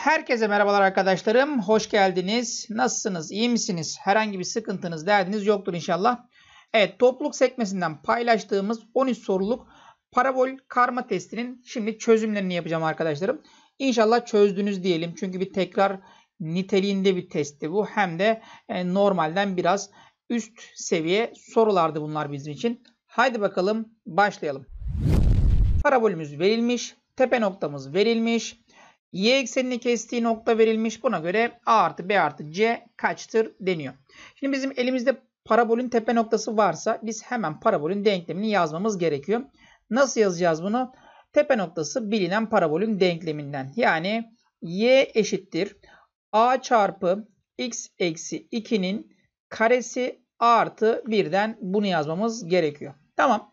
Herkese merhabalar arkadaşlarım. Hoş geldiniz. Nasılsınız? İyi misiniz? Herhangi bir sıkıntınız, derdiniz yoktur inşallah. Evet, topluluk sekmesinden paylaştığımız 13 soruluk parabol karma testinin şimdi çözümlerini yapacağım arkadaşlarım. İnşallah çözdünüz diyelim. Çünkü bir tekrar niteliğinde bir testti bu. Hem de e, normalden biraz üst seviye sorulardı bunlar bizim için. Haydi bakalım başlayalım. Parabolümüz verilmiş. Tepe noktamız verilmiş. Y eksenini kestiği nokta verilmiş. Buna göre A artı B artı C kaçtır deniyor. Şimdi bizim elimizde parabolün tepe noktası varsa biz hemen parabolün denklemini yazmamız gerekiyor. Nasıl yazacağız bunu? Tepe noktası bilinen parabolün denkleminden. Yani y eşittir a çarpı x eksi 2'nin karesi artı 1'den bunu yazmamız gerekiyor. Tamam.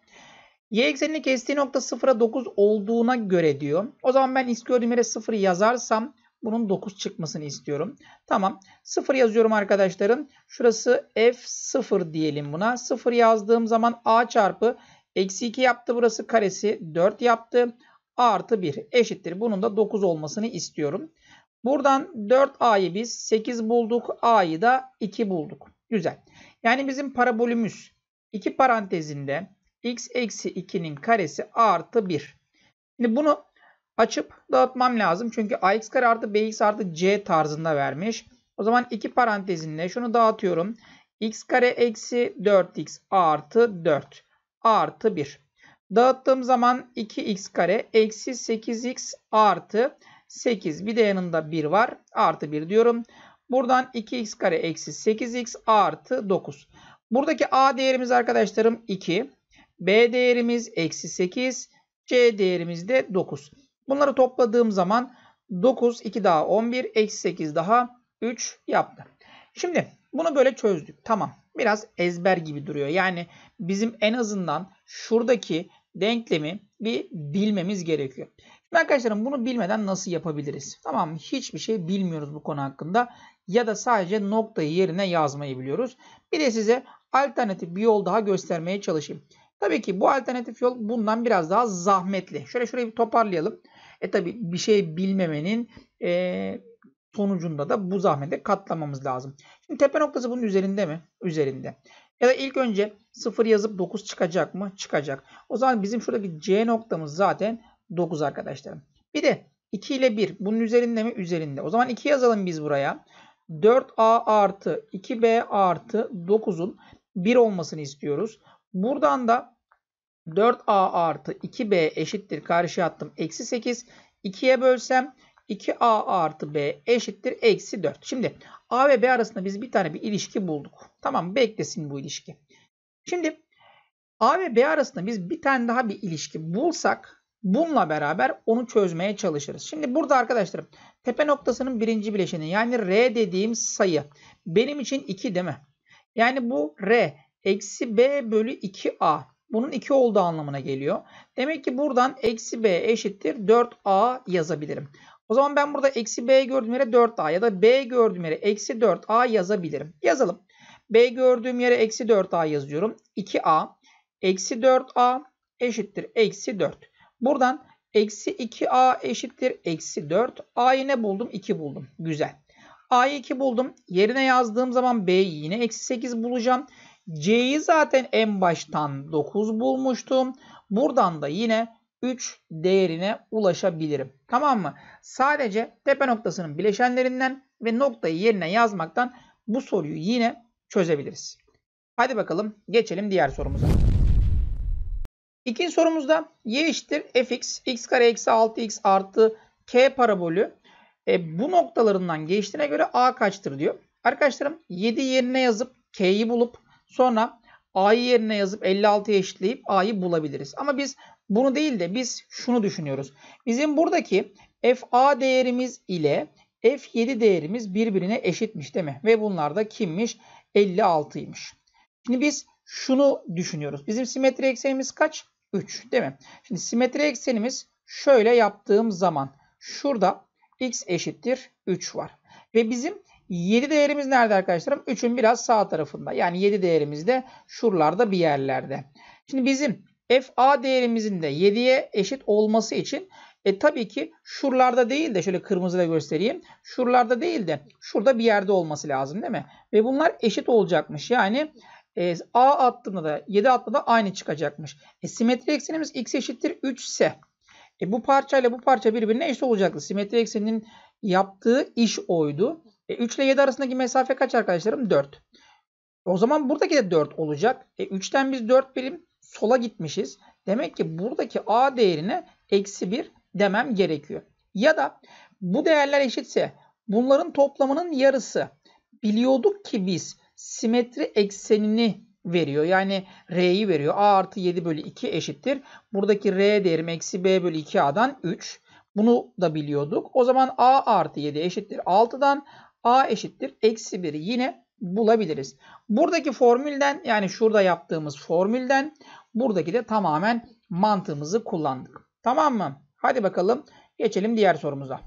Y eksenini kestiği nokta 0'a 9 olduğuna göre diyor. O zaman ben istiyorum yere 0 yazarsam bunun 9 çıkmasını istiyorum. Tamam. 0 yazıyorum arkadaşlarım. Şurası F0 diyelim buna. 0 yazdığım zaman A çarpı eksi 2 yaptı. Burası karesi 4 yaptı. A artı 1 eşittir. Bunun da 9 olmasını istiyorum. Buradan 4A'yı biz 8 bulduk. A'yı da 2 bulduk. Güzel. Yani bizim parabolümüz 2 parantezinde x eksi 2'nin karesi artı 1. Şimdi bunu açıp dağıtmam lazım. Çünkü ax kare artı bx artı c tarzında vermiş. O zaman iki parantezinle şunu dağıtıyorum. x kare eksi 4x artı 4 artı 1. Dağıttığım zaman 2x kare eksi 8x artı 8. Bir de yanında 1 var. Artı 1 diyorum. Buradan 2x kare eksi 8x artı 9. Buradaki a değerimiz arkadaşlarım 2. B değerimiz eksi 8. C değerimiz de 9. Bunları topladığım zaman 9, 2 daha 11, eksi 8 daha 3 yaptı. Şimdi bunu böyle çözdük. Tamam. Biraz ezber gibi duruyor. Yani bizim en azından şuradaki denklemi bir bilmemiz gerekiyor. Şimdi arkadaşlarım bunu bilmeden nasıl yapabiliriz? Tamam hiçbir şey bilmiyoruz bu konu hakkında. Ya da sadece noktayı yerine yazmayı biliyoruz. Bir de size alternatif bir yol daha göstermeye çalışayım. Tabii ki bu alternatif yol bundan biraz daha zahmetli. Şöyle şurayı bir toparlayalım. E tabii bir şey bilmemenin e, sonucunda da bu zahmete katlamamız lazım. Şimdi tepe noktası bunun üzerinde mi? Üzerinde. Ya da ilk önce 0 yazıp 9 çıkacak mı? Çıkacak. O zaman bizim şuradaki C noktamız zaten 9 arkadaşlarım. Bir de 2 ile 1 bunun üzerinde mi? Üzerinde. O zaman 2 yazalım biz buraya. 4A artı 2B artı 9'un 1 olmasını istiyoruz. Buradan da 4a artı 2b eşittir. Karşıya attım. Eksi 8. 2'ye bölsem 2a artı b eşittir. Eksi 4. Şimdi a ve b arasında biz bir tane bir ilişki bulduk. Tamam beklesin bu ilişki. Şimdi a ve b arasında biz bir tane daha bir ilişki bulsak bununla beraber onu çözmeye çalışırız. Şimdi burada arkadaşlarım tepe noktasının birinci bileşeni yani r dediğim sayı benim için 2 değil mi? Yani bu r eksi b bölü 2a. Bunun 2 olduğu anlamına geliyor. Demek ki buradan eksi b eşittir 4a yazabilirim. O zaman ben burada eksi b gördüğüm yere 4a ya da b gördüğüm yere eksi 4a yazabilirim. Yazalım. b gördüğüm yere eksi 4a yazıyorum. 2a eksi 4a eşittir eksi 4. Buradan eksi 2a eşittir eksi 4. a'yı ne buldum? 2 buldum. Güzel. a'yı 2 buldum. Yerine yazdığım zaman b'yi yine eksi 8 bulacağım. C'yi zaten en baştan 9 bulmuştum. Buradan da yine 3 değerine ulaşabilirim. Tamam mı? Sadece tepe noktasının bileşenlerinden ve noktayı yerine yazmaktan bu soruyu yine çözebiliriz. Hadi bakalım geçelim diğer sorumuza. İkinci sorumuzda y eşittir fx, x kare eksi 6x artı k parabolü e, bu noktalarından geçtiğine göre a kaçtır diyor. Arkadaşlarım 7 yerine yazıp k'yi bulup Sonra a'yı yerine yazıp 56'ya eşitleyip a'yı bulabiliriz. Ama biz bunu değil de biz şunu düşünüyoruz. Bizim buradaki fa değerimiz ile f7 değerimiz birbirine eşitmiş değil mi? Ve bunlar da kimmiş? 56'ymış. Şimdi biz şunu düşünüyoruz. Bizim simetri eksenimiz kaç? 3 değil mi? Şimdi simetri eksenimiz şöyle yaptığım zaman şurada x eşittir 3 var. Ve bizim 7 değerimiz nerede arkadaşlarım? 3'ün biraz sağ tarafında. Yani 7 değerimiz de şuralarda bir yerlerde. Şimdi bizim FA değerimizin de 7'ye eşit olması için e tabii ki şuralarda değil de şöyle kırmızıda göstereyim. Şuralarda değil de şurada bir yerde olması lazım değil mi? Ve bunlar eşit olacakmış. Yani e, A attığında da 7 attığında da aynı çıkacakmış. E, simetri eksenimiz x eşittir 3 ise e, bu parçayla bu parça birbirine eşit olacaktı. Simetri ekseninin yaptığı iş oydu. E, 3 ile 7 arasındaki mesafe kaç arkadaşlarım? 4. O zaman buradaki de 4 olacak. E, 3'ten biz 4 bilim sola gitmişiz. Demek ki buradaki A değerine eksi 1 demem gerekiyor. Ya da bu değerler eşitse bunların toplamının yarısı. Biliyorduk ki biz simetri eksenini veriyor. Yani R'yi veriyor. A artı 7 bölü 2 eşittir. Buradaki R değerim eksi B bölü 2A'dan 3. Bunu da biliyorduk. O zaman A artı 7 eşittir 6'dan. A eşittir. Eksi 1'i yine bulabiliriz. Buradaki formülden yani şurada yaptığımız formülden buradaki de tamamen mantığımızı kullandık. Tamam mı? Hadi bakalım geçelim diğer sorumuza.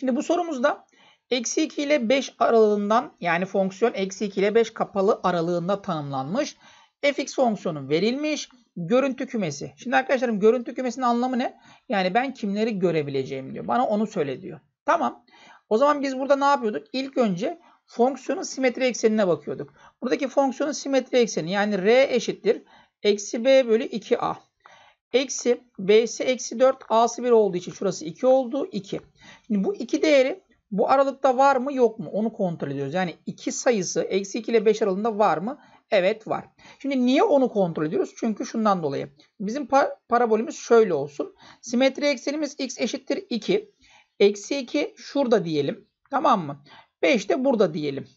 Şimdi bu sorumuzda eksi 2 ile 5 aralığından yani fonksiyon eksi 2 ile 5 kapalı aralığında tanımlanmış. fx fonksiyonu verilmiş. Görüntü kümesi. Şimdi arkadaşlarım görüntü kümesinin anlamı ne? Yani ben kimleri görebileceğim diyor. Bana onu söyle diyor. Tamam. O zaman biz burada ne yapıyorduk? İlk önce fonksiyonun simetri eksenine bakıyorduk. Buradaki fonksiyonun simetri ekseni yani R eşittir. Eksi B bölü 2A. Eksi B'si eksi 4 A'sı 1 olduğu için şurası 2 oldu. 2. Şimdi bu 2 değeri bu aralıkta var mı yok mu onu kontrol ediyoruz. Yani 2 sayısı eksi 2 ile 5 aralığında var mı? Evet var. Şimdi niye onu kontrol ediyoruz? Çünkü şundan dolayı. Bizim par parabolümüz şöyle olsun. Simetri eksenimiz x eşittir 2. Eksi 2 şurada diyelim. Tamam mı? 5 de burada diyelim.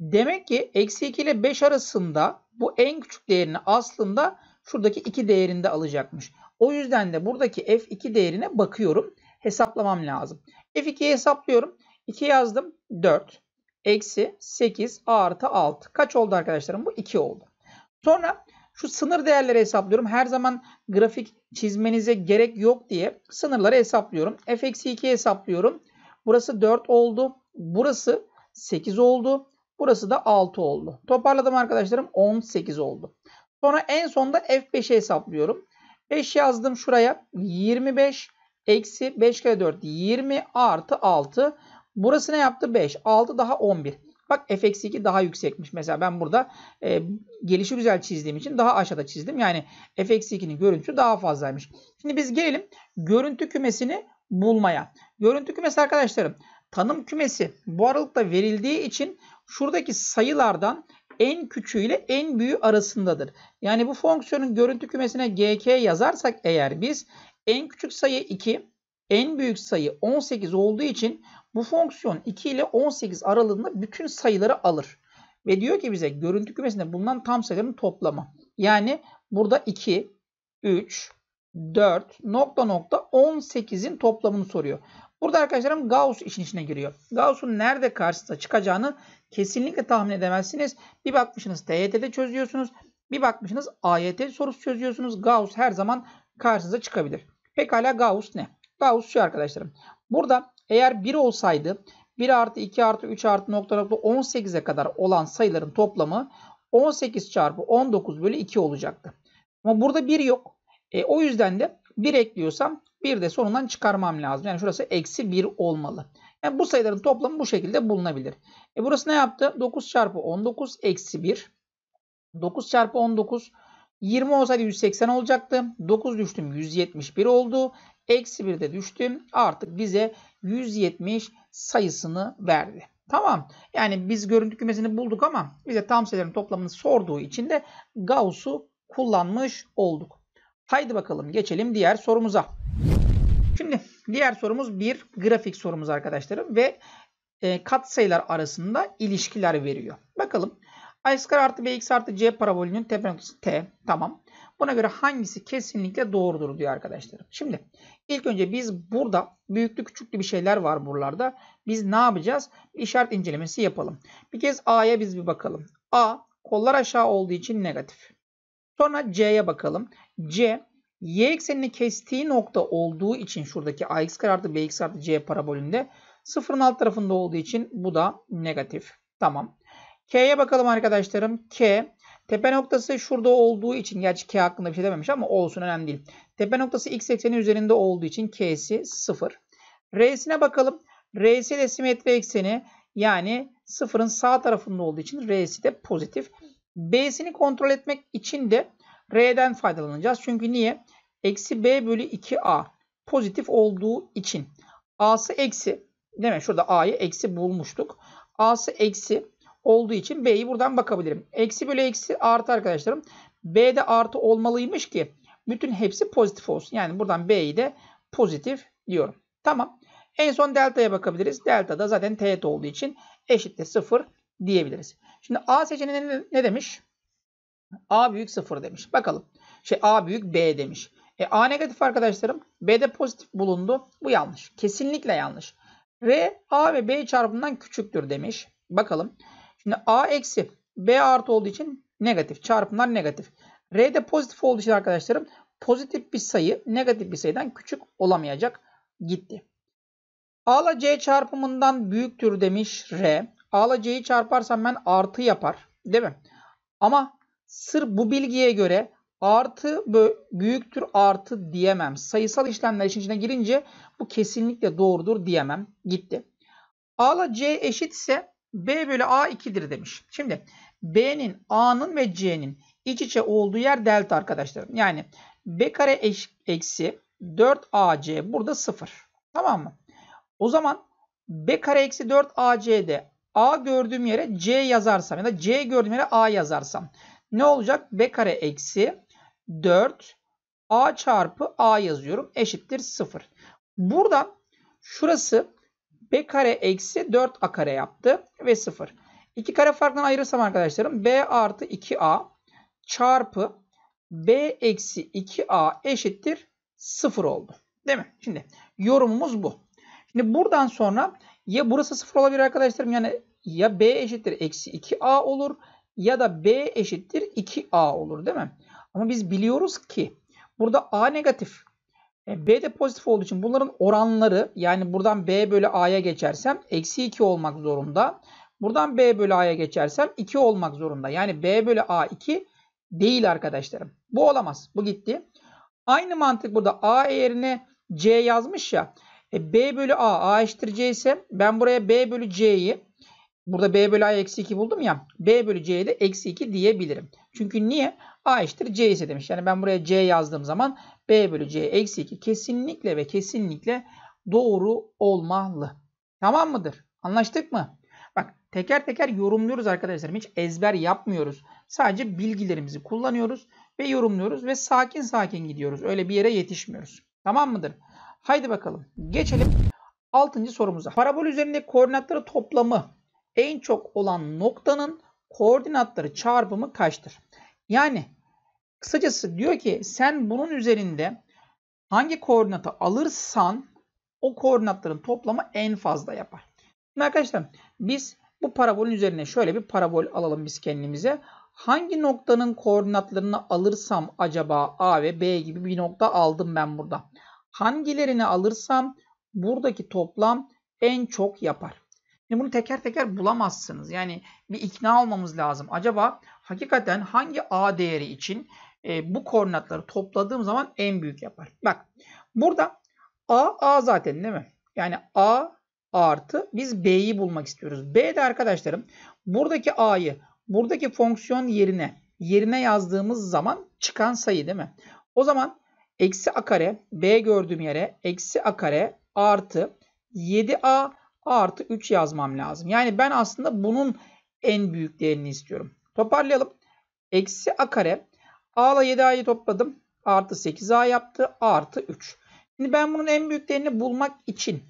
Demek ki eksi 2 ile 5 arasında bu en küçük değerini aslında şuradaki 2 değerinde alacakmış. O yüzden de buradaki f2 değerine bakıyorum. Hesaplamam lazım. f2'yi hesaplıyorum. 2 yazdım. 4. Eksi 8 artı 6. Kaç oldu arkadaşlarım? Bu 2 oldu. Sonra şu sınır değerleri hesaplıyorum. Her zaman grafik çizmenize gerek yok diye sınırları hesaplıyorum. f-2 hesaplıyorum. Burası 4 oldu. Burası 8 oldu. Burası da 6 oldu. Toparladım arkadaşlarım 18 oldu. Sonra en sonda F5'i hesaplıyorum. 5 yazdım şuraya. 25 eksi 5 kere 4 20 artı 6. Burası ne yaptı? 5. 6 daha 11. Bak f-2 daha yüksekmiş. Mesela ben burada e, gelişi güzel çizdiğim için daha aşağıda çizdim. Yani f-2'nin görüntüsü daha fazlaymış. Şimdi biz gelelim görüntü kümesini bulmaya. Görüntü kümesi arkadaşlarım tanım kümesi bu aralıkta verildiği için şuradaki sayılardan en küçüğü ile en büyüğü arasındadır. Yani bu fonksiyonun görüntü kümesine gk yazarsak eğer biz en küçük sayı 2, en büyük sayı 18 olduğu için bu fonksiyon 2 ile 18 aralığında bütün sayıları alır. Ve diyor ki bize görüntü kümesinde bulunan tam sayıların toplamı. Yani burada 2, 3, 4, nokta nokta 18'in toplamını soruyor. Burada arkadaşlarım Gauss işin içine giriyor. Gauss'un nerede karşısına çıkacağını kesinlikle tahmin edemezsiniz. Bir bakmışsınız TYT'de çözüyorsunuz. Bir bakmışsınız AYT sorusu çözüyorsunuz. Gauss her zaman karşınıza çıkabilir. Pekala Gauss ne? Gauss şu arkadaşlarım. Burada eğer 1 olsaydı 1 artı 2 artı 3 artı nokta nokta 18'e kadar olan sayıların toplamı 18 çarpı 19 bölü 2 olacaktı. Ama burada 1 yok. E, o yüzden de 1 ekliyorsam 1 de sonundan çıkarmam lazım. Yani şurası eksi 1 olmalı. Yani bu sayıların toplamı bu şekilde bulunabilir. E, burası ne yaptı? 9 çarpı 19 eksi 1. 9 çarpı 19 20 olsaydı 180 olacaktı. 9 düştüm 171 oldu. Eksi 1'de düştüm. Artık bize 170 sayısını verdi. Tamam. Yani biz görüntü kümesini bulduk ama bize tam sayıların toplamını sorduğu için de Gauss'u kullanmış olduk. Haydi bakalım geçelim diğer sorumuza. Şimdi diğer sorumuz bir grafik sorumuz arkadaşlarım ve e, katsayılar arasında ilişkiler veriyor. Bakalım. A x artı b x artı c parabolünün tepe noktası t. Tamam. Buna göre hangisi kesinlikle doğrudur diyor arkadaşlarım. Şimdi ilk önce biz burada büyüklü küçüklü bir şeyler var buralarda. Biz ne yapacağız? İşaret işaret incelemesi yapalım. Bir kez A'ya biz bir bakalım. A kollar aşağı olduğu için negatif. Sonra C'ye bakalım. C y eksenini kestiği nokta olduğu için şuradaki ax kare artı bx artı c parabolünde sıfırın alt tarafında olduğu için bu da negatif. Tamam. K'ye bakalım arkadaşlarım. K Tepe noktası şurada olduğu için gerçi k hakkında bir şey dememiş ama olsun önemli değil. Tepe noktası x ekseni üzerinde olduğu için k'si 0. R'sine bakalım. R'si de simetri ekseni yani sıfırın sağ tarafında olduğu için R'si de pozitif. B'sini kontrol etmek için de R'den faydalanacağız. Çünkü niye? Eksi B bölü 2A pozitif olduğu için. A'sı eksi. Değil mi? Şurada A'yı eksi bulmuştuk. A'sı eksi olduğu için B'yi buradan bakabilirim. Eksi bölü eksi artı arkadaşlarım. B'de artı olmalıymış ki bütün hepsi pozitif olsun. Yani buradan B'yi de pozitif diyorum. Tamam. En son delta'ya bakabiliriz. Delta da zaten teğet olduğu için eşittir 0 diyebiliriz. Şimdi A seçeneği ne demiş? A büyük 0 demiş. Bakalım. Şey A büyük B demiş. E, A negatif arkadaşlarım. B'de pozitif bulundu. Bu yanlış. Kesinlikle yanlış. R A ve B çarpımından küçüktür demiş. Bakalım. Şimdi A eksi B artı olduğu için negatif. Çarpımlar negatif. R de pozitif olduğu için arkadaşlarım pozitif bir sayı negatif bir sayıdan küçük olamayacak. Gitti. A ile C çarpımından büyüktür demiş R. A ile C'yi çarparsam ben artı yapar. Değil mi? Ama sır bu bilgiye göre artı büyüktür artı diyemem. Sayısal işlemler için içine girince bu kesinlikle doğrudur diyemem. Gitti. A ile C eşit ise B bölü A 2'dir demiş. Şimdi B'nin, A'nın ve C'nin iç içe olduğu yer delta arkadaşlarım. Yani B kare eş, eksi 4AC burada 0. Tamam mı? O zaman B kare eksi 4AC'de A gördüğüm yere C yazarsam ya da C gördüğüm yere A yazarsam ne olacak? B kare eksi 4 A çarpı A yazıyorum. Eşittir 0. Burada şurası B kare eksi 4 A kare yaptı ve 0. 2 kare farkından ayırırsam arkadaşlarım B artı 2A çarpı B eksi 2A eşittir 0 oldu. Değil mi? Şimdi yorumumuz bu. Şimdi buradan sonra ya burası 0 olabilir arkadaşlarım. Yani ya B eşittir eksi 2A olur ya da B eşittir 2A olur değil mi? Ama biz biliyoruz ki burada A negatif. E, B de pozitif olduğu için bunların oranları yani buradan B bölü A'ya geçersem eksi 2 olmak zorunda. Buradan B bölü A'ya geçersem 2 olmak zorunda. Yani B bölü A 2 değil arkadaşlarım. Bu olamaz. Bu gitti. Aynı mantık burada A yerine C yazmış ya. E, B bölü A, A eşittir C ise ben buraya B bölü C'yi Burada b bölü a eksi 2 buldum ya. b bölü c'ye de eksi 2 diyebilirim. Çünkü niye? a eşittir c ise demiş. Yani ben buraya c yazdığım zaman b bölü c eksi 2 kesinlikle ve kesinlikle doğru olmalı. Tamam mıdır? Anlaştık mı? Bak teker teker yorumluyoruz arkadaşlarım. Hiç ezber yapmıyoruz. Sadece bilgilerimizi kullanıyoruz ve yorumluyoruz ve sakin sakin gidiyoruz. Öyle bir yere yetişmiyoruz. Tamam mıdır? Haydi bakalım. Geçelim 6. sorumuza. Parabol üzerinde koordinatları toplamı en çok olan noktanın koordinatları çarpımı kaçtır? Yani kısacası diyor ki sen bunun üzerinde hangi koordinatı alırsan o koordinatların toplamı en fazla yapar. Şimdi arkadaşlar biz bu parabolün üzerine şöyle bir parabol alalım biz kendimize. Hangi noktanın koordinatlarını alırsam acaba A ve B gibi bir nokta aldım ben burada. Hangilerini alırsam buradaki toplam en çok yapar. Şimdi bunu teker teker bulamazsınız. Yani bir ikna olmamız lazım. Acaba hakikaten hangi A değeri için e, bu koordinatları topladığım zaman en büyük yapar? Bak burada A, A zaten değil mi? Yani A artı biz B'yi bulmak istiyoruz. B de arkadaşlarım buradaki A'yı buradaki fonksiyon yerine yerine yazdığımız zaman çıkan sayı değil mi? O zaman eksi A kare B gördüğüm yere eksi A kare artı 7A artı 3 yazmam lazım. Yani ben aslında bunun en büyük değerini istiyorum. Toparlayalım. Eksi a kare. A ile 7a'yı topladım. Artı 8a yaptı. Artı 3. Şimdi ben bunun en büyük değerini bulmak için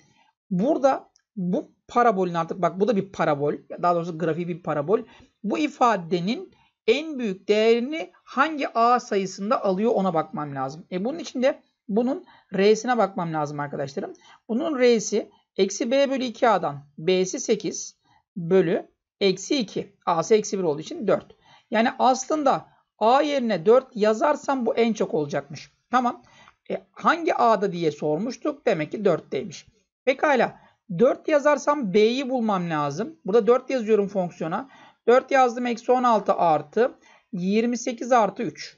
burada bu parabolün artık bak bu da bir parabol. Daha doğrusu grafiği bir parabol. Bu ifadenin en büyük değerini hangi a sayısında alıyor ona bakmam lazım. E bunun için de bunun r'sine bakmam lazım arkadaşlarım. Bunun r'si Eksi b bölü 2a'dan b'si 8 bölü eksi 2. a'sı eksi 1 olduğu için 4. Yani aslında a yerine 4 yazarsam bu en çok olacakmış. Tamam. E, hangi a'da diye sormuştuk. Demek ki 4'teymiş. Pekala. 4 yazarsam b'yi bulmam lazım. Burada 4 yazıyorum fonksiyona. 4 yazdım. Eksi 16 artı 28 artı 3.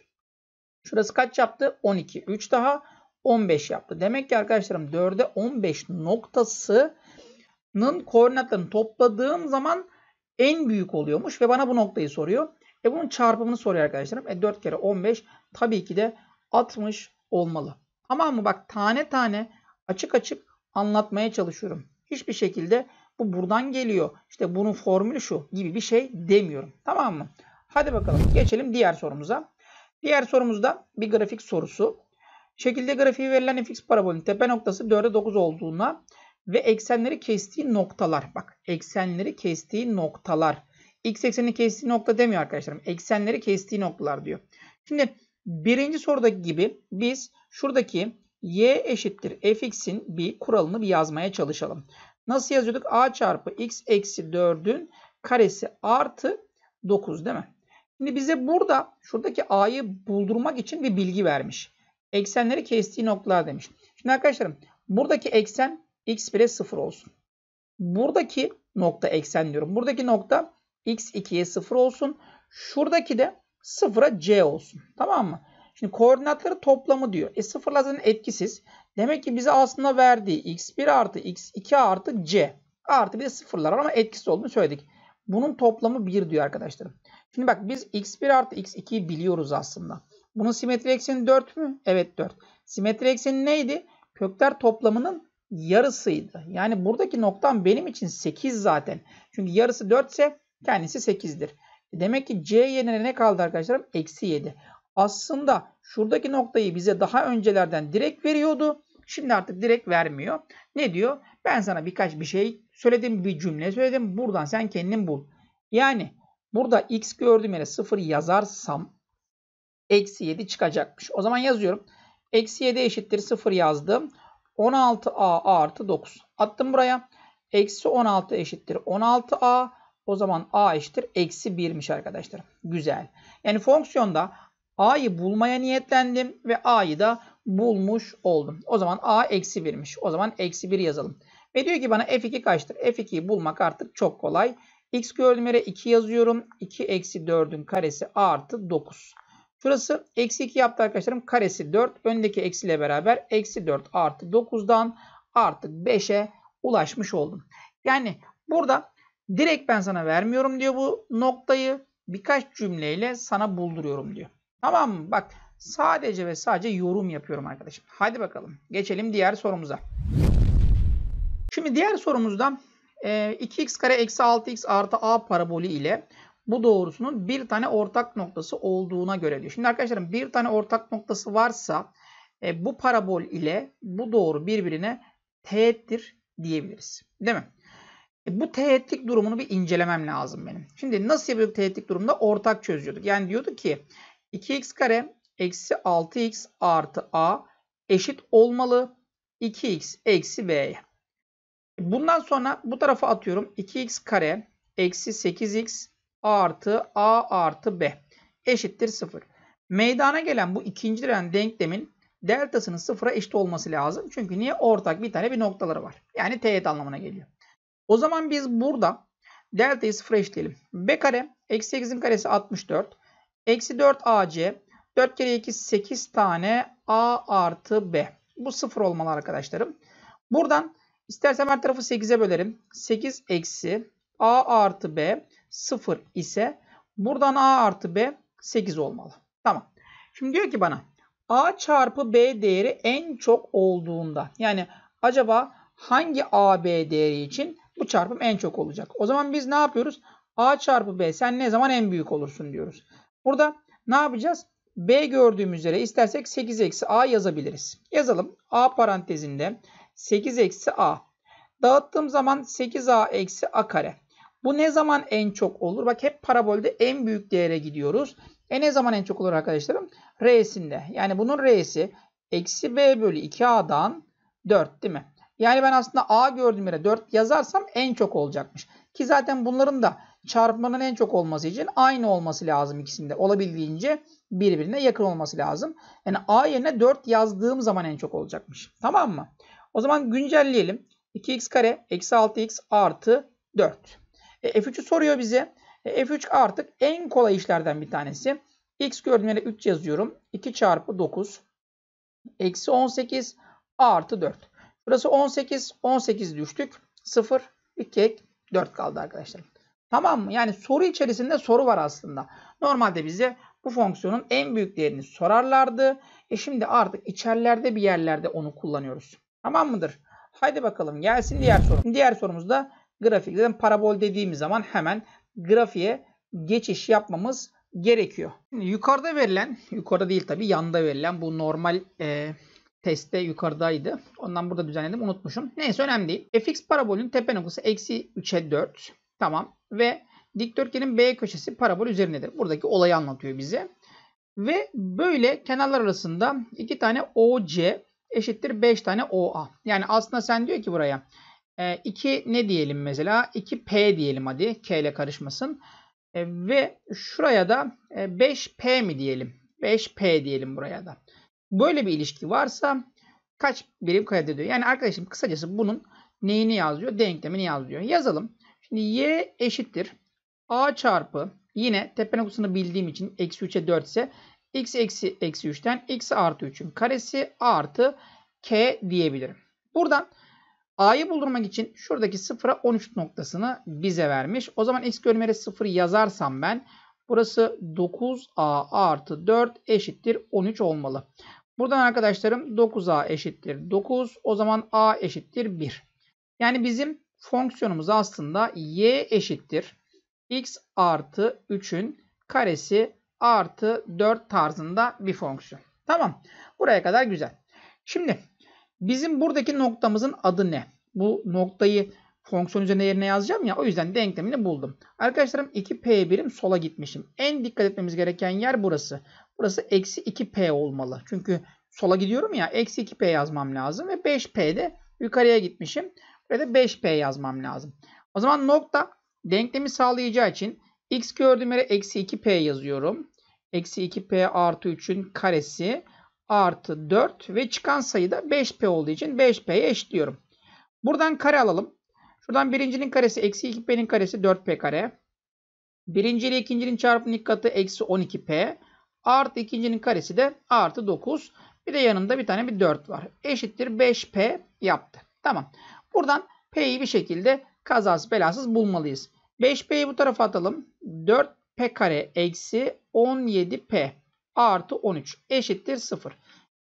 Şurası kaç yaptı? 12. 3 daha. 15 yaptı. Demek ki arkadaşlarım 4'e 15 noktasının koordinatlarını topladığım zaman en büyük oluyormuş ve bana bu noktayı soruyor. E bunun çarpımını soruyor arkadaşlarım. E 4 kere 15 tabii ki de 60 olmalı. Tamam mı? Bak tane tane açık açık anlatmaya çalışıyorum. Hiçbir şekilde bu buradan geliyor. İşte bunun formülü şu gibi bir şey demiyorum. Tamam mı? Hadi bakalım geçelim diğer sorumuza. Diğer sorumuzda bir grafik sorusu. Şekilde grafiği verilen fx parabolün tepe noktası 4'e 9 olduğuna ve eksenleri kestiği noktalar. Bak eksenleri kestiği noktalar. X eksenini kestiği nokta demiyor arkadaşlarım. Eksenleri kestiği noktalar diyor. Şimdi birinci sorudaki gibi biz şuradaki y eşittir fx'in bir kuralını bir yazmaya çalışalım. Nasıl yazıyorduk? a çarpı x eksi 4'ün karesi artı 9 değil mi? Şimdi bize burada şuradaki a'yı buldurmak için bir bilgi vermiş eksenleri kestiği noktalar demiş. Şimdi arkadaşlarım buradaki eksen x1'e 0 olsun. Buradaki nokta eksen diyorum. Buradaki nokta x2'ye 0 olsun. Şuradaki de 0'a c olsun. Tamam mı? Şimdi koordinatları toplamı diyor. E sıfırla zaten etkisiz. Demek ki bize aslında verdiği x1 artı x2 artı c artı bir de sıfırlar ama etkisiz olduğunu söyledik. Bunun toplamı 1 diyor arkadaşlarım. Şimdi bak biz x1 artı x2'yi biliyoruz aslında. Bunun simetri ekseni 4 mü? Evet 4. Simetri ekseni neydi? Kökler toplamının yarısıydı. Yani buradaki noktam benim için 8 zaten. Çünkü yarısı 4 ise kendisi 8'dir. E, demek ki C yerine ne kaldı arkadaşlarım? Eksi 7. Aslında şuradaki noktayı bize daha öncelerden direkt veriyordu. Şimdi artık direkt vermiyor. Ne diyor? Ben sana birkaç bir şey söyledim. Bir cümle söyledim. Buradan sen kendin bul. Yani burada x gördüğüm yere 0 yazarsam eksi 7 çıkacakmış. O zaman yazıyorum. Eksi 7 eşittir 0 yazdım. 16a artı 9. Attım buraya. Eksi 16 eşittir 16a. O zaman a eşittir eksi 1'miş arkadaşlar. Güzel. Yani fonksiyonda a'yı bulmaya niyetlendim ve a'yı da bulmuş oldum. O zaman a eksi 1'miş. O zaman eksi 1 yazalım. Ve diyor ki bana f2 kaçtır? f2'yi bulmak artık çok kolay. x gördüğüm yere 2 yazıyorum. 2 eksi 4'ün karesi artı 9. Şurası eksi 2 yaptı arkadaşlarım. Karesi 4. Öndeki eksiyle beraber eksi 4 artı 9'dan artı 5'e ulaşmış oldum. Yani burada direkt ben sana vermiyorum diyor bu noktayı. Birkaç cümleyle sana bulduruyorum diyor. Tamam mı? Bak sadece ve sadece yorum yapıyorum arkadaşım. Hadi bakalım. Geçelim diğer sorumuza. Şimdi diğer sorumuzda 2x kare eksi 6x artı a parabolü ile bu doğrusunun bir tane ortak noktası olduğuna göre diyor. Şimdi arkadaşlarım bir tane ortak noktası varsa e, bu parabol ile bu doğru birbirine teğettir diyebiliriz. Değil mi? E, bu teğetlik durumunu bir incelemem lazım benim. Şimdi nasıl yapıyorduk teğetlik durumda Ortak çözüyorduk. Yani diyordu ki 2x kare eksi 6x artı a eşit olmalı 2x eksi b'ye. Bundan sonra bu tarafa atıyorum. 2x kare eksi 8x A artı A artı B eşittir 0. Meydana gelen bu ikinci diren denklemin deltasının 0'a eşit olması lazım. Çünkü niye? Ortak bir tane bir noktaları var. Yani teğet anlamına geliyor. O zaman biz burada deltayı sıfıra eşitleyelim. B kare eksi 8'in karesi 64. Eksi 4 AC 4 kere 2 8 tane A artı B. Bu 0 olmalı arkadaşlarım. Buradan istersen her tarafı 8'e bölerim. 8 eksi A artı B 0 ise buradan A artı B 8 olmalı. Tamam. Şimdi diyor ki bana A çarpı B değeri en çok olduğunda yani acaba hangi a b değeri için bu çarpım en çok olacak? O zaman biz ne yapıyoruz? A çarpı B sen ne zaman en büyük olursun diyoruz. Burada ne yapacağız? B gördüğümüz üzere istersek 8 eksi A yazabiliriz. Yazalım. A parantezinde 8 eksi A. Dağıttığım zaman 8A eksi A kare. Bu ne zaman en çok olur? Bak hep parabolde en büyük değere gidiyoruz. E ne zaman en çok olur arkadaşlarım? R'sinde. Yani bunun R'si eksi B bölü 2A'dan 4 değil mi? Yani ben aslında A gördüğüm yere 4 yazarsam en çok olacakmış. Ki zaten bunların da çarpmanın en çok olması için aynı olması lazım ikisinde. Olabildiğince birbirine yakın olması lazım. Yani A yerine 4 yazdığım zaman en çok olacakmış. Tamam mı? O zaman güncelleyelim. 2x kare eksi 6x artı 4. E, F3'ü soruyor bize. E, F3 artık en kolay işlerden bir tanesi. X gördüğümde 3 yazıyorum. 2 çarpı 9. Eksi 18 artı 4. Burası 18. 18 düştük. 0, 2, 4 kaldı arkadaşlar. Tamam mı? Yani soru içerisinde soru var aslında. Normalde bize bu fonksiyonun en büyük değerini sorarlardı. E şimdi artık içerlerde bir yerlerde onu kullanıyoruz. Tamam mıdır? Haydi bakalım gelsin diğer soru. Diğer sorumuzda grafik. Zaten parabol dediğimiz zaman hemen grafiğe geçiş yapmamız gerekiyor. Şimdi yukarıda verilen, yukarıda değil tabi yanda verilen bu normal e, testte yukarıdaydı. Ondan burada düzenledim unutmuşum. Neyse önemli değil. fx parabolün tepe noktası eksi 3'e 4. Tamam. Ve dikdörtgenin B köşesi parabol üzerindedir. Buradaki olayı anlatıyor bize. Ve böyle kenarlar arasında iki tane OC eşittir 5 tane OA. Yani aslında sen diyor ki buraya e, ee, 2 ne diyelim mesela? 2P diyelim hadi. K ile karışmasın. E, ve şuraya da 5P e, mi diyelim? 5P diyelim buraya da. Böyle bir ilişki varsa kaç birim kaydediyor Yani arkadaşım kısacası bunun neyini yazıyor? Denklemini yazıyor. Yazalım. Şimdi y eşittir. a çarpı yine tepe noktasını bildiğim için eksi 3'e 4 ise x eksi eksi 3'ten x artı 3'ün karesi artı k diyebilirim. Buradan A'yı buldurmak için şuradaki 0'a 13 noktasını bize vermiş. O zaman x bölümleri 0 yazarsam ben burası 9a artı 4 eşittir 13 olmalı. Buradan arkadaşlarım 9a eşittir 9. O zaman a eşittir 1. Yani bizim fonksiyonumuz aslında y eşittir x artı 3'ün karesi artı 4 tarzında bir fonksiyon. Tamam. Buraya kadar güzel. Şimdi Bizim buradaki noktamızın adı ne? Bu noktayı fonksiyon üzerine yerine yazacağım ya o yüzden denklemini buldum. Arkadaşlarım 2p birim sola gitmişim. En dikkat etmemiz gereken yer burası. Burası eksi 2p olmalı. Çünkü sola gidiyorum ya eksi 2p yazmam lazım ve 5p de yukarıya gitmişim. Buraya da 5p yazmam lazım. O zaman nokta denklemi sağlayacağı için x gördüğüm yere eksi 2p yazıyorum. Eksi 2p artı 3'ün karesi artı 4 ve çıkan sayı da 5p olduğu için 5p'ye eşliyorum. Buradan kare alalım. Şuradan birincinin karesi eksi 2p'nin karesi 4p kare. Birinci ile ikincinin çarpımının ilk katı eksi 12p. Artı ikincinin karesi de artı 9. Bir de yanında bir tane bir 4 var. Eşittir 5p yaptı. Tamam. Buradan p'yi bir şekilde kazasız belasız bulmalıyız. 5p'yi bu tarafa atalım. 4p kare eksi 17p artı 13 eşittir 0.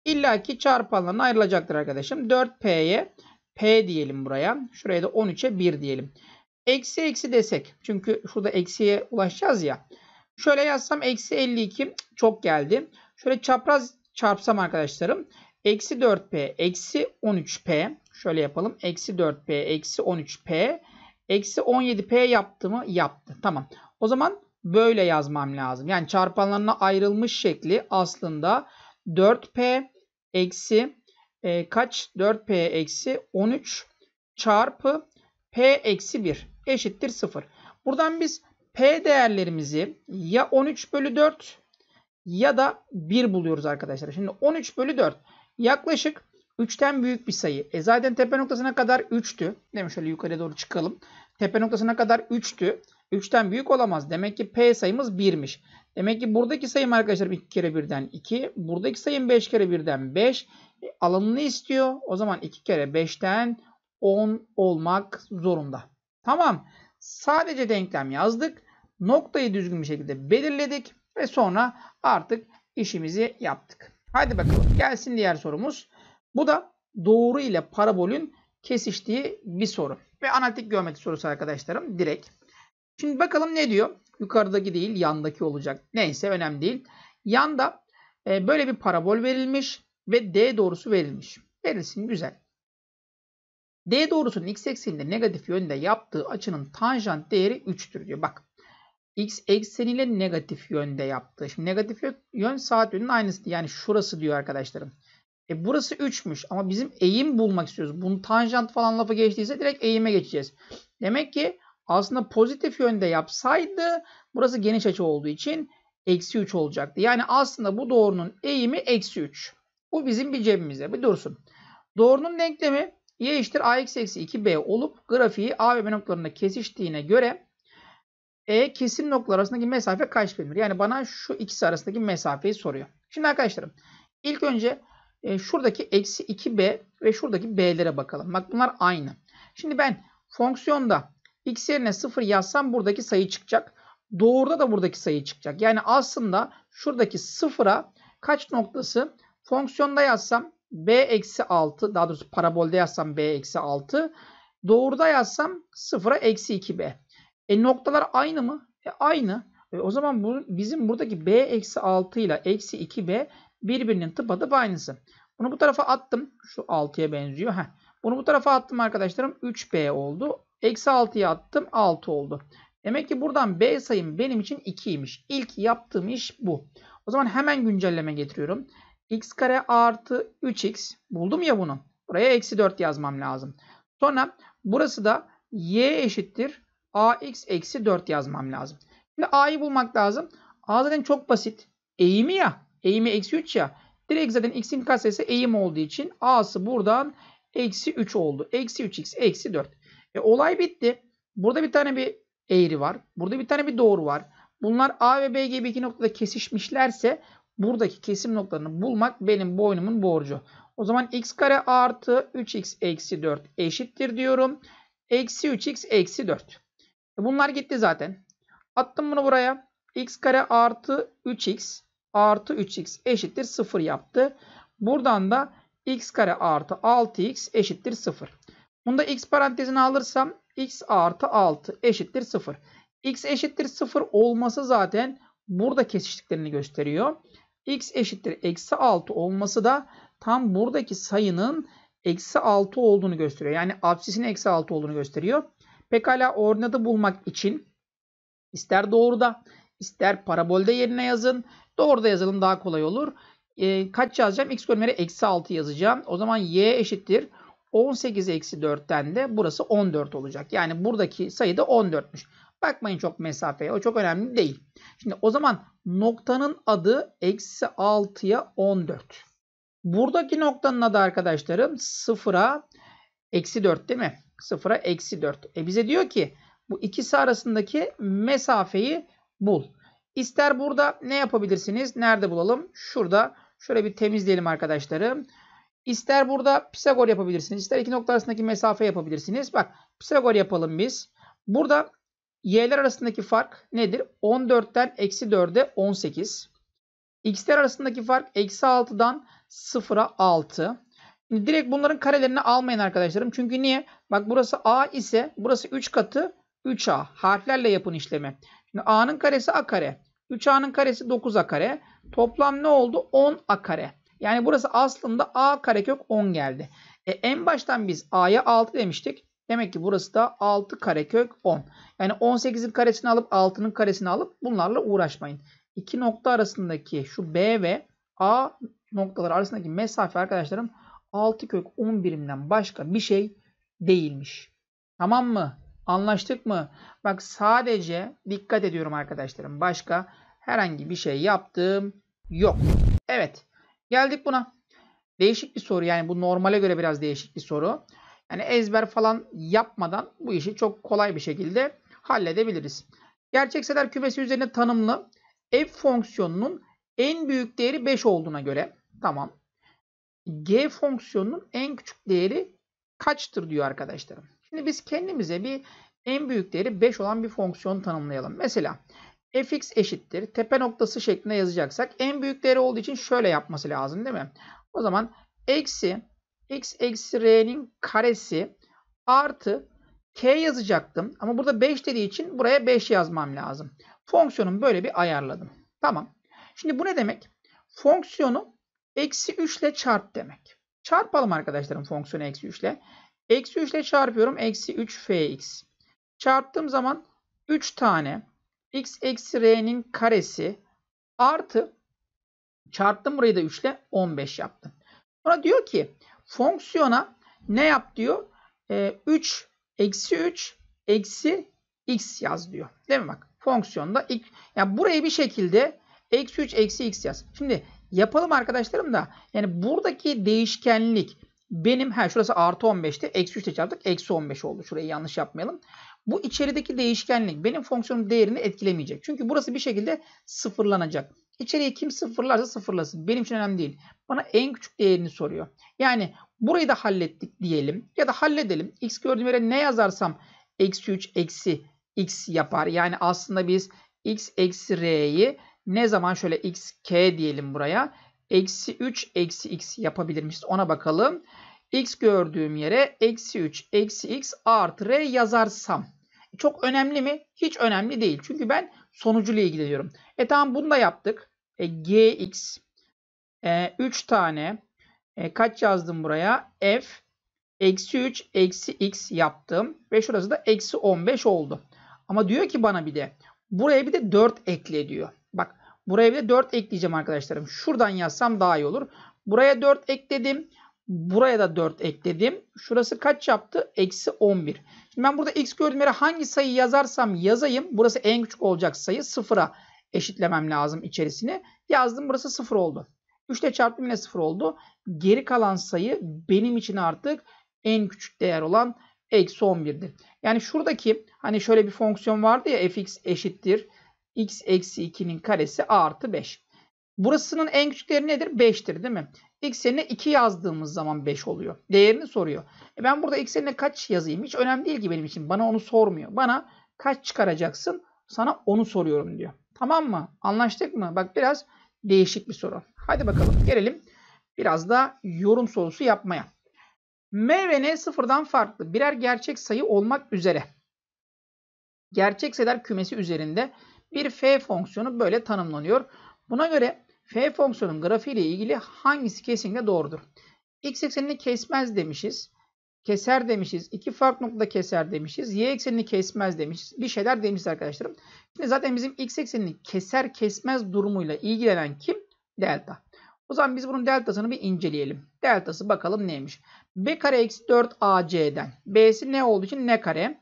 İlla ki çarpanların ayrılacaktır arkadaşım. 4P'ye P diyelim buraya. Şuraya da 13'e 1 diyelim. Eksi eksi desek. Çünkü şurada eksiye ulaşacağız ya. Şöyle yazsam eksi 52 çok geldi. Şöyle çapraz çarpsam arkadaşlarım. Eksi 4P eksi 13P. Şöyle yapalım. Eksi 4P eksi 13P. Eksi 17P yaptı mı? Yaptı. Tamam. O zaman böyle yazmam lazım. Yani çarpanlarına ayrılmış şekli aslında 4P eksi e, kaç? 4P eksi 13 çarpı P eksi 1 eşittir 0. Buradan biz P değerlerimizi ya 13 bölü 4 ya da 1 buluyoruz arkadaşlar. Şimdi 13 bölü 4 yaklaşık 3'ten büyük bir sayı. E zaten tepe noktasına kadar 3'tü. Değil mi? Şöyle yukarıya doğru çıkalım. Tepe noktasına kadar 3'tü. 3'ten büyük olamaz. Demek ki P sayımız 1'miş. Demek ki buradaki sayım arkadaşlar 2 kere 1'den 2. Buradaki sayım 5 kere 1'den 5. E, alanını istiyor. O zaman 2 kere 5'ten 10 olmak zorunda. Tamam. Sadece denklem yazdık. Noktayı düzgün bir şekilde belirledik. Ve sonra artık işimizi yaptık. Hadi bakalım. Gelsin diğer sorumuz. Bu da doğru ile parabolün kesiştiği bir soru. Ve analitik geometri sorusu arkadaşlarım. Direkt. Şimdi bakalım ne diyor? Yukarıdaki değil yandaki olacak. Neyse önemli değil. Yanda e, böyle bir parabol verilmiş ve D doğrusu verilmiş. Verilsin güzel. D doğrusunun x ekseninde negatif yönde yaptığı açının tanjant değeri 3'tür diyor. Bak x ekseniyle negatif yönde yaptığı. Şimdi negatif yön saat yönünün aynısı. Yani şurası diyor arkadaşlarım. E burası 3'müş ama bizim eğim bulmak istiyoruz. Bunun tanjant falan lafı geçtiyse direkt eğime geçeceğiz. Demek ki aslında pozitif yönde yapsaydı burası geniş açı olduğu için eksi 3 olacaktı. Yani aslında bu doğrunun eğimi eksi 3. Bu bizim bir cebimizde. Bir dursun. Doğrunun denklemi y eşittir ax eksi 2b olup grafiği a ve b noktalarında kesiştiğine göre e kesim noktalar arasındaki mesafe kaç birimdir? Yani bana şu ikisi arasındaki mesafeyi soruyor. Şimdi arkadaşlarım ilk önce e, şuradaki eksi 2b ve şuradaki b'lere bakalım. Bak bunlar aynı. Şimdi ben fonksiyonda X yerine 0 yazsam buradaki sayı çıkacak. Doğruda da buradaki sayı çıkacak. Yani aslında şuradaki 0'a kaç noktası? Fonksiyonda yazsam b eksi 6 daha doğrusu parabolde yazsam b eksi 6 doğruda yazsam 0'a eksi 2b. E noktalar aynı mı? E aynı. E o zaman bu, bizim buradaki b eksi 6 ile eksi 2b birbirinin tıpatıp aynısı. Bunu bu tarafa attım. Şu 6'ya benziyor. Heh. Bunu bu tarafa attım arkadaşlarım. 3b oldu. Eksi 6'yı attım. 6 oldu. Demek ki buradan B sayım benim için 2'ymiş. İlk yaptığım iş bu. O zaman hemen güncelleme getiriyorum. x kare artı 3x. Buldum ya bunu. Buraya eksi 4 yazmam lazım. Sonra burası da y eşittir ax eksi 4 yazmam lazım. Şimdi a'yı bulmak lazım. a zaten çok basit. Eğimi ya. Eğimi eksi 3 ya. Direkt zaten x'in katsayısı eğim olduğu için a'sı buradan eksi 3 oldu. Eksi 3x eksi 4. E, olay bitti. Burada bir tane bir eğri var. Burada bir tane bir doğru var. Bunlar A ve B gibi iki noktada kesişmişlerse buradaki kesim noktalarını bulmak benim boynumun borcu. O zaman x kare artı 3x eksi 4 eşittir diyorum. Eksi 3x eksi 4. E, bunlar gitti zaten. Attım bunu buraya. x kare artı 3x artı 3x eşittir 0 yaptı. Buradan da x kare artı 6x eşittir 0. Bunda x parantezini alırsam x artı 6 eşittir 0. x eşittir 0 olması zaten burada kesiştiklerini gösteriyor. x eşittir eksi 6 olması da tam buradaki sayının eksi 6 olduğunu gösteriyor. Yani absisin eksi 6 olduğunu gösteriyor. Pekala ordinatı bulmak için ister doğruda ister parabolde yerine yazın. Doğruda yazalım daha kolay olur. E, kaç yazacağım? X bölü eksi 6 yazacağım. O zaman y eşittir 18 eksi 4'ten de burası 14 olacak. Yani buradaki sayı da 14'müş. Bakmayın çok mesafeye. O çok önemli değil. Şimdi o zaman noktanın adı eksi 6'ya 14. Buradaki noktanın adı arkadaşlarım 0'a eksi 4 değil mi? 0'a eksi 4. E bize diyor ki bu ikisi arasındaki mesafeyi bul. İster burada ne yapabilirsiniz? Nerede bulalım? Şurada şöyle bir temizleyelim Arkadaşlarım. İster burada Pisagor yapabilirsiniz. ister iki nokta arasındaki mesafe yapabilirsiniz. Bak Pisagor yapalım biz. Burada y'ler arasındaki fark nedir? 14'ten eksi 4'e 18. X'ler arasındaki fark eksi 6'dan 0'a 6. Şimdi direkt bunların karelerini almayın arkadaşlarım. Çünkü niye? Bak burası A ise burası 3 katı 3A. Harflerle yapın işlemi. Şimdi A'nın karesi A kare. 3A'nın karesi 9A kare. Toplam ne oldu? 10A kare. Yani burası aslında a karekök 10 geldi. E, en baştan biz a'ya 6 demiştik. Demek ki burası da 6 karekök 10. Yani 18'in karesini alıp 6'nın karesini alıp bunlarla uğraşmayın. İki nokta arasındaki şu B ve A noktaları arasındaki mesafe arkadaşlarım 6 kök 10 birimden başka bir şey değilmiş. Tamam mı? Anlaştık mı? Bak sadece dikkat ediyorum arkadaşlarım. Başka herhangi bir şey yaptım yok. Evet. Geldik buna. Değişik bir soru yani bu normale göre biraz değişik bir soru. Yani ezber falan yapmadan bu işi çok kolay bir şekilde halledebiliriz. Gerçek sayılar kümesi üzerine tanımlı f fonksiyonunun en büyük değeri 5 olduğuna göre tamam. G fonksiyonunun en küçük değeri kaçtır diyor arkadaşlarım. Şimdi biz kendimize bir en büyük değeri 5 olan bir fonksiyon tanımlayalım. Mesela fx eşittir. Tepe noktası şeklinde yazacaksak en büyük değeri olduğu için şöyle yapması lazım değil mi? O zaman eksi x eksi r'nin karesi artı k yazacaktım. Ama burada 5 dediği için buraya 5 yazmam lazım. Fonksiyonum böyle bir ayarladım. Tamam. Şimdi bu ne demek? Fonksiyonu eksi 3 ile çarp demek. Çarpalım arkadaşlarım fonksiyonu eksi 3 ile. Eksi 3 ile çarpıyorum. Eksi 3 fx. Çarptığım zaman 3 tane x eksi r'nin karesi artı çarptım burayı da 3 ile 15 yaptım. Sonra diyor ki fonksiyona ne yap diyor? E, ee, 3 eksi 3 eksi x yaz diyor. Değil mi bak? Fonksiyonda ilk, yani burayı bir şekilde eksi 3 eksi x yaz. Şimdi yapalım arkadaşlarım da yani buradaki değişkenlik benim her şurası artı 15'ti. Eksi 3 çarptık. Eksi 15 oldu. Şurayı yanlış yapmayalım. Bu içerideki değişkenlik benim fonksiyonun değerini etkilemeyecek. Çünkü burası bir şekilde sıfırlanacak. İçeriye kim sıfırlarsa sıfırlasın. Benim için önemli değil. Bana en küçük değerini soruyor. Yani burayı da hallettik diyelim. Ya da halledelim. X gördüğüm yere ne yazarsam eksi 3 eksi x yapar. Yani aslında biz x eksi r'yi ne zaman şöyle x k diyelim buraya. Eksi 3 eksi x yapabilirmişiz. Ona bakalım x gördüğüm yere eksi 3 eksi x artı r yazarsam. Çok önemli mi? Hiç önemli değil. Çünkü ben sonucuyla ilgileniyorum. E tamam bunu da yaptık. E, gx 3 e, tane e, kaç yazdım buraya? f eksi 3 eksi x yaptım. Ve şurası da eksi 15 oldu. Ama diyor ki bana bir de buraya bir de 4 ekle diyor. Bak buraya bir de 4 ekleyeceğim arkadaşlarım. Şuradan yazsam daha iyi olur. Buraya 4 ekledim. Buraya da 4 ekledim. Şurası kaç yaptı? Eksi 11. Şimdi ben burada x gördüğüm yere hangi sayı yazarsam yazayım. Burası en küçük olacak sayı. Sıfıra eşitlemem lazım içerisini. Yazdım burası sıfır oldu. 3 ile çarptım yine sıfır oldu. Geri kalan sayı benim için artık en küçük değer olan eksi 11'dir. Yani şuradaki hani şöyle bir fonksiyon vardı ya fx eşittir x eksi 2'nin karesi artı 5. Burasının en küçük değeri nedir? 5'tir değil mi? X yerine 2 yazdığımız zaman 5 oluyor. Değerini soruyor. E ben burada X yerine kaç yazayım? Hiç önemli değil ki benim için. Bana onu sormuyor. Bana kaç çıkaracaksın? Sana onu soruyorum diyor. Tamam mı? Anlaştık mı? Bak biraz değişik bir soru. Hadi bakalım gelelim biraz da yorum sorusu yapmaya. M ve N sıfırdan farklı birer gerçek sayı olmak üzere gerçek sayılar kümesi üzerinde bir f fonksiyonu böyle tanımlanıyor. Buna göre f fonksiyonun grafiği ile ilgili hangisi kesinlikle doğrudur? x eksenini kesmez demişiz. Keser demişiz. İki farklı noktada keser demişiz. Y eksenini kesmez demişiz. Bir şeyler demişiz arkadaşlarım. Şimdi zaten bizim x eksenini keser kesmez durumuyla ilgilenen kim? Delta. O zaman biz bunun deltasını bir inceleyelim. Deltası bakalım neymiş. B kare eksi 4 AC'den. B'si ne olduğu için ne kare?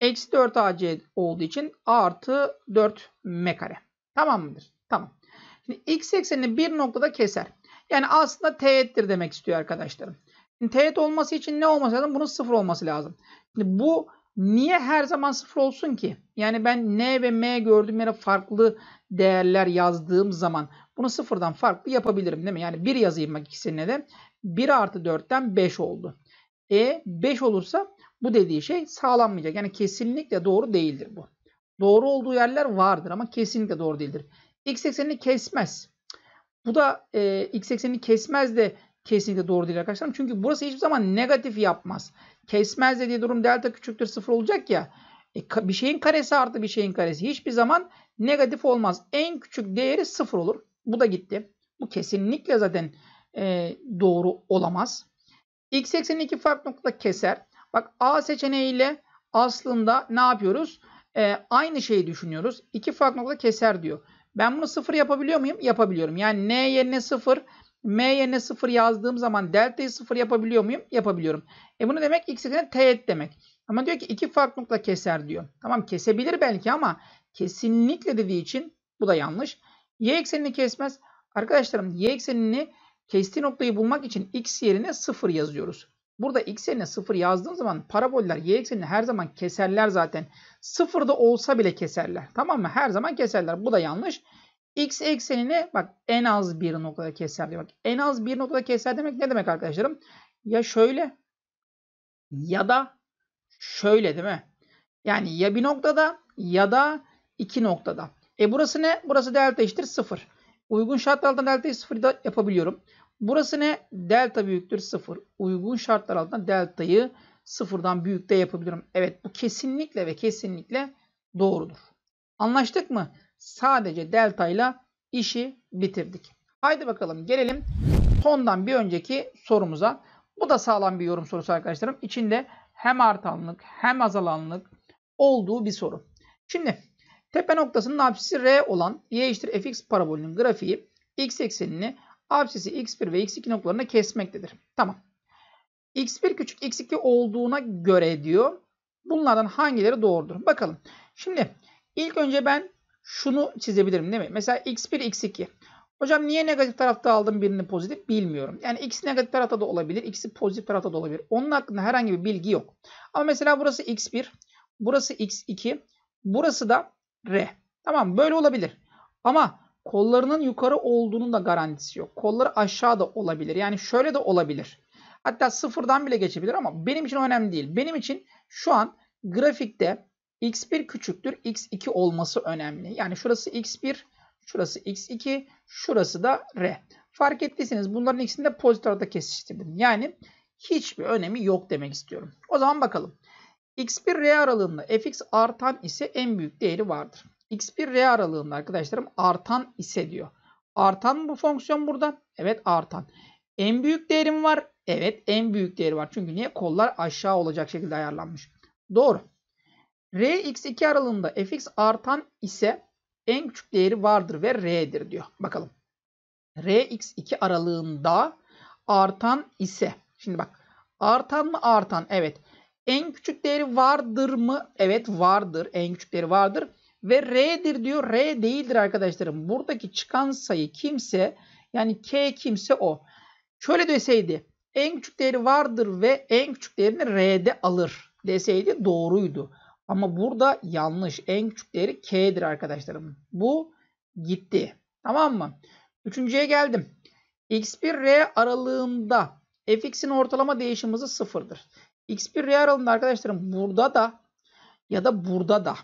Eksi 4 AC olduğu için artı 4 M kare. Tamam mıdır? Tamam x eksenini bir noktada keser. Yani aslında teğettir demek istiyor arkadaşlarım. Şimdi teğet olması için ne olması lazım? Bunun sıfır olması lazım. Şimdi bu niye her zaman sıfır olsun ki? Yani ben n ve m gördüğüm yere farklı değerler yazdığım zaman bunu sıfırdan farklı yapabilirim değil mi? Yani 1 yazayım bak ikisine de. 1 artı 4'ten 5 oldu. E 5 olursa bu dediği şey sağlanmayacak. Yani kesinlikle doğru değildir bu. Doğru olduğu yerler vardır ama kesinlikle doğru değildir. X eksenini kesmez. Bu da e, X eksenini kesmez de kesinlikle doğru değil arkadaşlar. Çünkü burası hiçbir zaman negatif yapmaz. Kesmez dediği durum delta küçüktür sıfır olacak ya. E, bir şeyin karesi artı bir şeyin karesi. Hiçbir zaman negatif olmaz. En küçük değeri sıfır olur. Bu da gitti. Bu kesinlikle zaten e, doğru olamaz. X eksenini iki farklı noktada keser. Bak A seçeneğiyle aslında ne yapıyoruz? E, aynı şeyi düşünüyoruz. İki farklı noktada keser diyor. Ben bunu sıfır yapabiliyor muyum? Yapabiliyorum. Yani n yerine sıfır, m yerine sıfır yazdığım zaman delta'yı sıfır yapabiliyor muyum? Yapabiliyorum. E bunu demek x eksenine teğet demek. Ama diyor ki iki farklı nokta keser diyor. Tamam kesebilir belki ama kesinlikle dediği için bu da yanlış. Y eksenini kesmez. Arkadaşlarım y eksenini kestiği noktayı bulmak için x yerine sıfır yazıyoruz. Burada x yerine 0 yazdığım zaman paraboller y eksenini her zaman keserler zaten. 0 da olsa bile keserler. Tamam mı? Her zaman keserler. Bu da yanlış. X eksenini bak en az bir noktada keser diyor. Bak en az bir noktada keser demek ne demek arkadaşlarım? Ya şöyle ya da şöyle değil mi? Yani ya bir noktada ya da iki noktada. E burası ne? Burası delta eşittir 0. Uygun şartlarda delta eşittir 0 da yapabiliyorum. Burası ne? Delta büyüktür 0. Uygun şartlar altında delta'yı sıfırdan büyük de yapabilirim. Evet bu kesinlikle ve kesinlikle doğrudur. Anlaştık mı? Sadece delta ile işi bitirdik. Haydi bakalım gelelim tondan bir önceki sorumuza. Bu da sağlam bir yorum sorusu arkadaşlarım. İçinde hem artanlık hem azalanlık olduğu bir soru. Şimdi tepe noktasının apsisi R olan y eşittir fx parabolünün grafiği x eksenini Absisi x1 ve x2 noktalarını kesmektedir. Tamam. x1 küçük x2 olduğuna göre diyor. Bunlardan hangileri doğrudur? Bakalım. Şimdi ilk önce ben şunu çizebilirim değil mi? Mesela x1, x2. Hocam niye negatif tarafta aldım birini pozitif bilmiyorum. Yani x negatif tarafta da olabilir, x'i pozitif tarafta da olabilir. Onun hakkında herhangi bir bilgi yok. Ama mesela burası x1, burası x2, burası da r. Tamam böyle olabilir. Ama kollarının yukarı olduğunun da garantisi yok. Kolları aşağıda olabilir. Yani şöyle de olabilir. Hatta sıfırdan bile geçebilir ama benim için önemli değil. Benim için şu an grafikte x1 küçüktür x2 olması önemli. Yani şurası x1, şurası x2, şurası da r. Fark ettiyseniz bunların ikisini de pozitif arada kesiştirdim. Yani hiçbir önemi yok demek istiyorum. O zaman bakalım. x1 r aralığında fx artan ise en büyük değeri vardır x1 r aralığında arkadaşlarım artan ise diyor. Artan mı bu fonksiyon burada. Evet artan. En büyük değerim var. Evet en büyük değeri var. Çünkü niye? Kollar aşağı olacak şekilde ayarlanmış. Doğru. R x2 aralığında fx artan ise en küçük değeri vardır ve r'dir diyor. Bakalım. R x2 aralığında artan ise. Şimdi bak. Artan mı artan? Evet. En küçük değeri vardır mı? Evet vardır. En küçük değeri vardır. Ve R'dir diyor. R değildir arkadaşlarım. Buradaki çıkan sayı kimse yani K kimse o. Şöyle deseydi en küçük değeri vardır ve en küçük değerini R'de alır deseydi doğruydu. Ama burada yanlış. En küçük değeri K'dir arkadaşlarım. Bu gitti. Tamam mı? Üçüncüye geldim. X1R aralığında fx'in ortalama değişim hızı sıfırdır. X1R aralığında arkadaşlarım burada da ya da burada da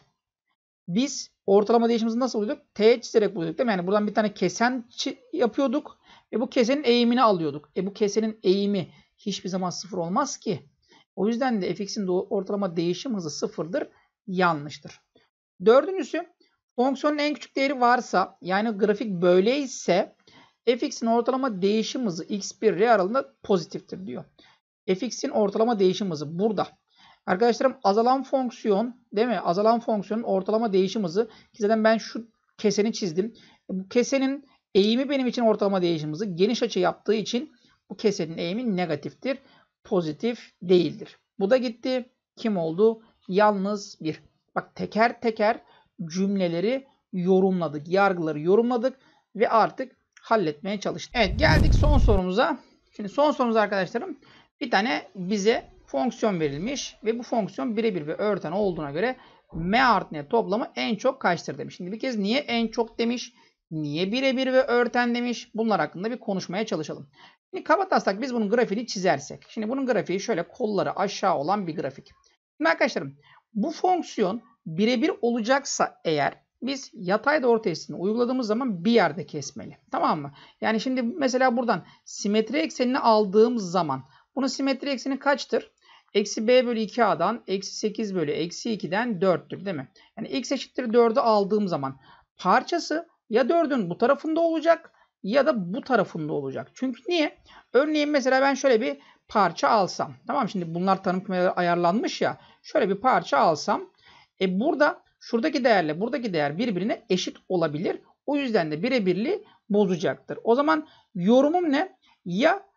biz ortalama değişimimizi nasıl buluyorduk? T çizerek buluyorduk değil mi? Yani buradan bir tane kesen yapıyorduk. ve bu kesenin eğimini alıyorduk. E bu kesenin eğimi hiçbir zaman sıfır olmaz ki. O yüzden de fx'in ortalama değişim hızı sıfırdır. Yanlıştır. Dördüncüsü fonksiyonun en küçük değeri varsa yani grafik böyleyse fx'in ortalama değişim hızı x1 r aralığında pozitiftir diyor. fx'in ortalama değişim hızı burada. Arkadaşlarım azalan fonksiyon değil mi? Azalan fonksiyonun ortalama değişim hızı. zaten ben şu keseni çizdim. Bu kesenin eğimi benim için ortalama değişim hızı. Geniş açı yaptığı için bu kesenin eğimi negatiftir. Pozitif değildir. Bu da gitti. Kim oldu? Yalnız bir. Bak teker teker cümleleri yorumladık. Yargıları yorumladık ve artık halletmeye çalıştık. Evet geldik son sorumuza. Şimdi son sorumuz arkadaşlarım bir tane bize fonksiyon verilmiş ve bu fonksiyon birebir ve örten olduğuna göre M artı N toplamı en çok kaçtır demiş. Şimdi bir kez niye en çok demiş? Niye birebir ve örten demiş? Bunlar hakkında bir konuşmaya çalışalım. Şimdi kabataslak biz bunun grafiğini çizersek. Şimdi bunun grafiği şöyle kolları aşağı olan bir grafik. Şimdi arkadaşlarım bu fonksiyon birebir olacaksa eğer biz yatay doğru testini uyguladığımız zaman bir yerde kesmeli. Tamam mı? Yani şimdi mesela buradan simetri eksenini aldığımız zaman bunun simetri ekseni kaçtır? Eksi b bölü 2a'dan eksi 8 bölü eksi 2'den 4'tür değil mi? Yani x eşittir 4'ü aldığım zaman parçası ya 4'ün bu tarafında olacak ya da bu tarafında olacak. Çünkü niye? Örneğin mesela ben şöyle bir parça alsam. Tamam şimdi bunlar tanım kümeleri ayarlanmış ya. Şöyle bir parça alsam. E burada şuradaki değerle buradaki değer birbirine eşit olabilir. O yüzden de birebirliği bozacaktır. O zaman yorumum ne? Ya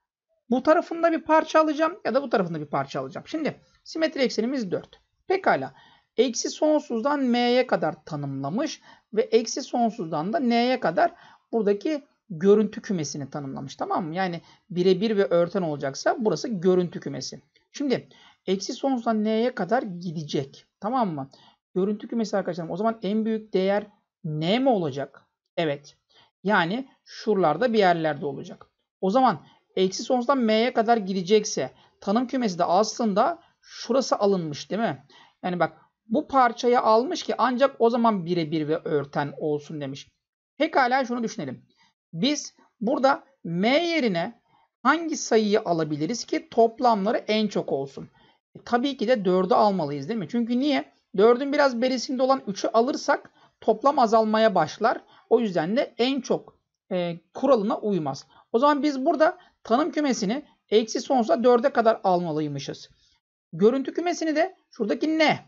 bu tarafında bir parça alacağım ya da bu tarafında bir parça alacağım. Şimdi simetri eksenimiz 4. Pekala. Eksi sonsuzdan m'ye kadar tanımlamış ve eksi sonsuzdan da n'ye kadar buradaki görüntü kümesini tanımlamış. Tamam mı? Yani birebir ve örten olacaksa burası görüntü kümesi. Şimdi eksi sonsuzdan n'ye kadar gidecek. Tamam mı? Görüntü kümesi arkadaşlar. O zaman en büyük değer n mi olacak? Evet. Yani şuralarda bir yerlerde olacak. O zaman eksi sonsuzdan m'ye kadar gidecekse tanım kümesi de aslında şurası alınmış değil mi? Yani bak bu parçayı almış ki ancak o zaman birebir ve örten olsun demiş. Pekala şunu düşünelim. Biz burada m yerine hangi sayıyı alabiliriz ki toplamları en çok olsun? E, tabii ki de 4'ü almalıyız değil mi? Çünkü niye? 4'ün biraz berisinde olan 3'ü alırsak toplam azalmaya başlar. O yüzden de en çok e, kuralına uymaz. O zaman biz burada tanım kümesini eksi sonsuza 4'e kadar almalıymışız. Görüntü kümesini de şuradaki ne?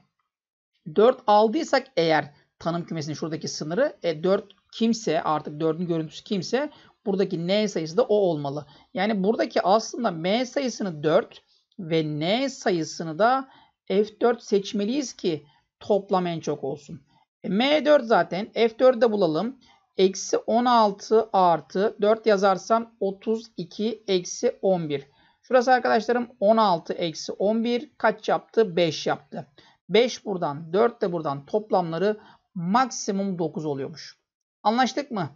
4 aldıysak eğer tanım kümesinin şuradaki sınırı e, 4 kimse artık 4'ün görüntüsü kimse buradaki n sayısı da o olmalı. Yani buradaki aslında m sayısını 4 ve n sayısını da F4 seçmeliyiz ki toplam en çok olsun. E, M4 zaten F4'ü de bulalım. Eksi 16 artı 4 yazarsam 32 eksi 11. Şurası arkadaşlarım 16 eksi 11 kaç yaptı? 5 yaptı. 5 buradan 4 de buradan toplamları maksimum 9 oluyormuş. Anlaştık mı?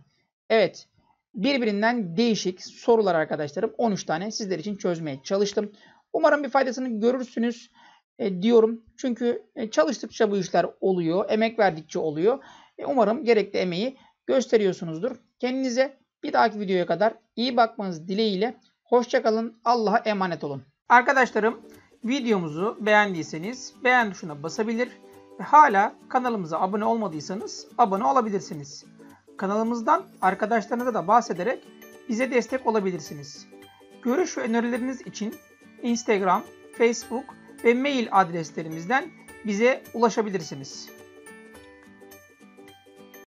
Evet. Birbirinden değişik sorular arkadaşlarım. 13 tane sizler için çözmeye çalıştım. Umarım bir faydasını görürsünüz e, diyorum. Çünkü e, çalıştıkça bu işler oluyor. Emek verdikçe oluyor. E, umarım gerekli emeği gösteriyorsunuzdur. Kendinize bir dahaki videoya kadar iyi bakmanız dileğiyle hoşçakalın. Allah'a emanet olun. Arkadaşlarım videomuzu beğendiyseniz beğen tuşuna basabilir ve hala kanalımıza abone olmadıysanız abone olabilirsiniz. Kanalımızdan arkadaşlarınıza da bahsederek bize destek olabilirsiniz. Görüş ve önerileriniz için Instagram, Facebook ve mail adreslerimizden bize ulaşabilirsiniz.